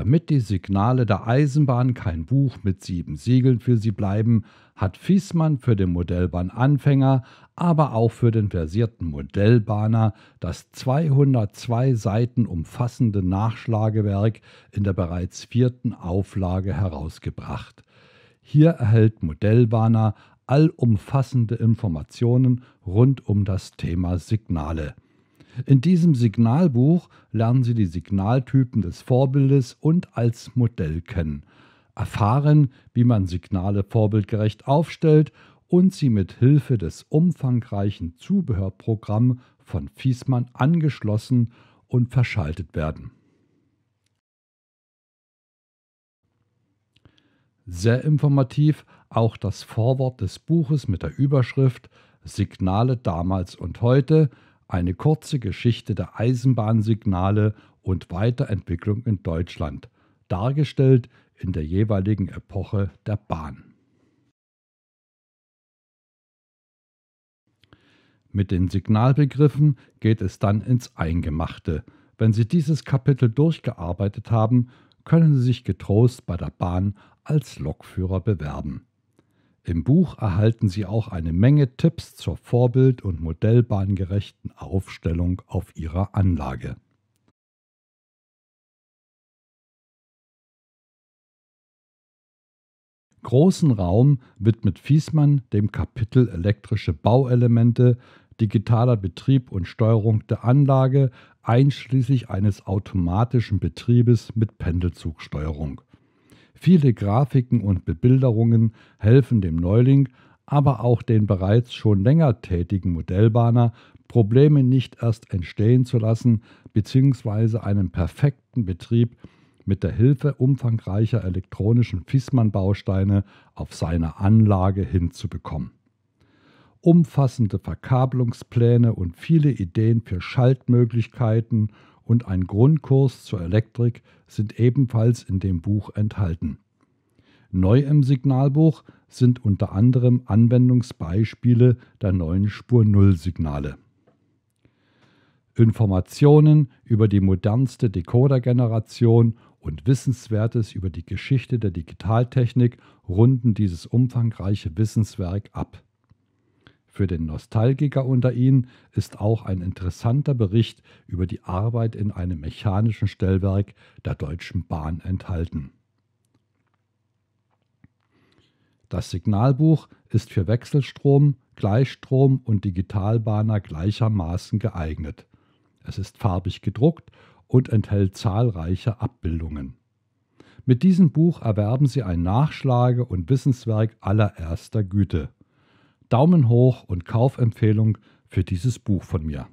Damit die Signale der Eisenbahn kein Buch mit sieben Siegeln für sie bleiben, hat Fiesmann für den Modellbahnanfänger, aber auch für den versierten Modellbahner das 202 Seiten umfassende Nachschlagewerk in der bereits vierten Auflage herausgebracht. Hier erhält Modellbahner allumfassende Informationen rund um das Thema Signale. In diesem Signalbuch lernen Sie die Signaltypen des Vorbildes und als Modell kennen, erfahren, wie man Signale vorbildgerecht aufstellt und sie mit Hilfe des umfangreichen Zubehörprogramms von Fiesmann angeschlossen und verschaltet werden. Sehr informativ auch das Vorwort des Buches mit der Überschrift Signale damals und heute eine kurze Geschichte der Eisenbahnsignale und Weiterentwicklung in Deutschland, dargestellt in der jeweiligen Epoche der Bahn. Mit den Signalbegriffen geht es dann ins Eingemachte. Wenn Sie dieses Kapitel durchgearbeitet haben, können Sie sich getrost bei der Bahn als Lokführer bewerben. Im Buch erhalten Sie auch eine Menge Tipps zur vorbild- und modellbahngerechten Aufstellung auf Ihrer Anlage. Großen Raum widmet Fiesmann dem Kapitel elektrische Bauelemente, digitaler Betrieb und Steuerung der Anlage, einschließlich eines automatischen Betriebes mit Pendelzugsteuerung. Viele Grafiken und Bebilderungen helfen dem Neuling, aber auch den bereits schon länger tätigen Modellbahner, Probleme nicht erst entstehen zu lassen bzw. einen perfekten Betrieb mit der Hilfe umfangreicher elektronischen Fissmann-Bausteine auf seiner Anlage hinzubekommen. Umfassende Verkabelungspläne und viele Ideen für Schaltmöglichkeiten und ein Grundkurs zur Elektrik sind ebenfalls in dem Buch enthalten. Neu im Signalbuch sind unter anderem Anwendungsbeispiele der neuen Spur-Null-Signale. Informationen über die modernste Decoder-Generation und Wissenswertes über die Geschichte der Digitaltechnik runden dieses umfangreiche Wissenswerk ab. Für den Nostalgiker unter Ihnen ist auch ein interessanter Bericht über die Arbeit in einem mechanischen Stellwerk der Deutschen Bahn enthalten. Das Signalbuch ist für Wechselstrom, Gleichstrom und Digitalbahner gleichermaßen geeignet. Es ist farbig gedruckt und enthält zahlreiche Abbildungen. Mit diesem Buch erwerben Sie ein Nachschlage und Wissenswerk allererster Güte. Daumen hoch und Kaufempfehlung für dieses Buch von mir.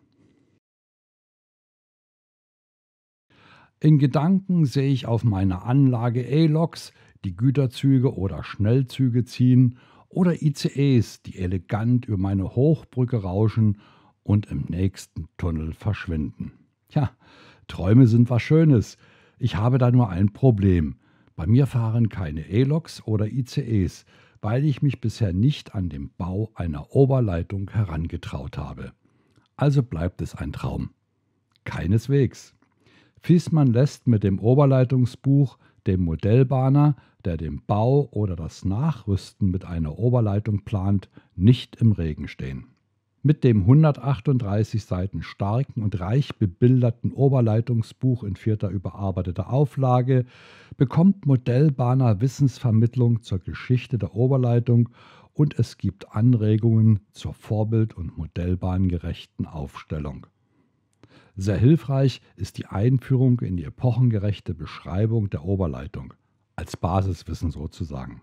In Gedanken sehe ich auf meiner Anlage E-Loks, die Güterzüge oder Schnellzüge ziehen, oder ICEs, die elegant über meine Hochbrücke rauschen und im nächsten Tunnel verschwinden. Tja, Träume sind was Schönes. Ich habe da nur ein Problem. Bei mir fahren keine E-Loks oder ICEs, weil ich mich bisher nicht an den Bau einer Oberleitung herangetraut habe. Also bleibt es ein Traum. Keineswegs. Fiesmann lässt mit dem Oberleitungsbuch dem Modellbahner, der den Bau oder das Nachrüsten mit einer Oberleitung plant, nicht im Regen stehen mit dem 138 Seiten starken und reich bebilderten Oberleitungsbuch in vierter überarbeiteter Auflage bekommt Modellbahner Wissensvermittlung zur Geschichte der Oberleitung und es gibt Anregungen zur Vorbild- und Modellbahngerechten Aufstellung. Sehr hilfreich ist die Einführung in die epochengerechte Beschreibung der Oberleitung, als Basiswissen sozusagen.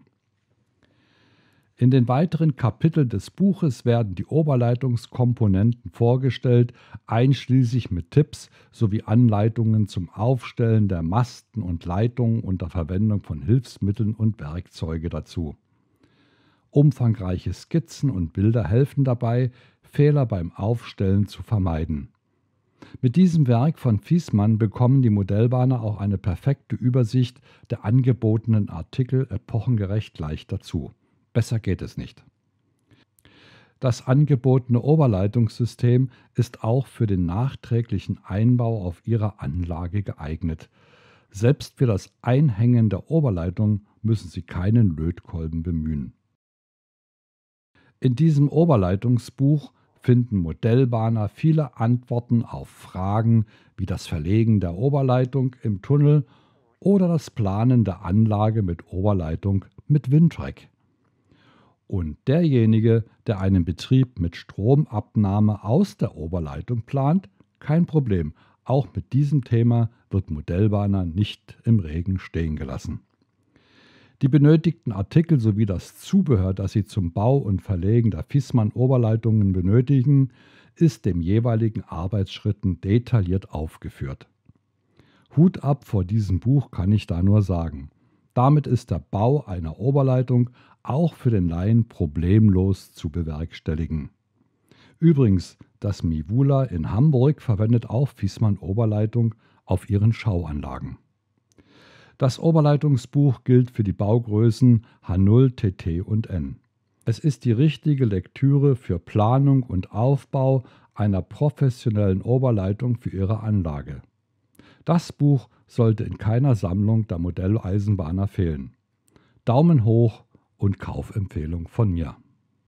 In den weiteren Kapiteln des Buches werden die Oberleitungskomponenten vorgestellt, einschließlich mit Tipps sowie Anleitungen zum Aufstellen der Masten und Leitungen unter Verwendung von Hilfsmitteln und Werkzeuge dazu. Umfangreiche Skizzen und Bilder helfen dabei, Fehler beim Aufstellen zu vermeiden. Mit diesem Werk von Fiesmann bekommen die Modellbahner auch eine perfekte Übersicht der angebotenen Artikel epochengerecht leicht dazu. Besser geht es nicht. Das angebotene Oberleitungssystem ist auch für den nachträglichen Einbau auf Ihrer Anlage geeignet. Selbst für das Einhängen der Oberleitung müssen Sie keinen Lötkolben bemühen. In diesem Oberleitungsbuch finden Modellbahner viele Antworten auf Fragen wie das Verlegen der Oberleitung im Tunnel oder das Planen der Anlage mit Oberleitung mit Windtrack und derjenige, der einen Betrieb mit Stromabnahme aus der Oberleitung plant, kein Problem. Auch mit diesem Thema wird Modellbahner nicht im Regen stehen gelassen. Die benötigten Artikel sowie das Zubehör, das Sie zum Bau und Verlegen der Fissmann-Oberleitungen benötigen, ist dem jeweiligen Arbeitsschritten detailliert aufgeführt. Hut ab vor diesem Buch kann ich da nur sagen. Damit ist der Bau einer Oberleitung auch für den Laien problemlos zu bewerkstelligen. Übrigens, das Mivula in Hamburg verwendet auch Fiesmann Oberleitung auf ihren Schauanlagen. Das Oberleitungsbuch gilt für die Baugrößen H0, TT und N. Es ist die richtige Lektüre für Planung und Aufbau einer professionellen Oberleitung für Ihre Anlage. Das Buch sollte in keiner Sammlung der Modelleisenbahner fehlen. Daumen hoch und Kaufempfehlung von mir.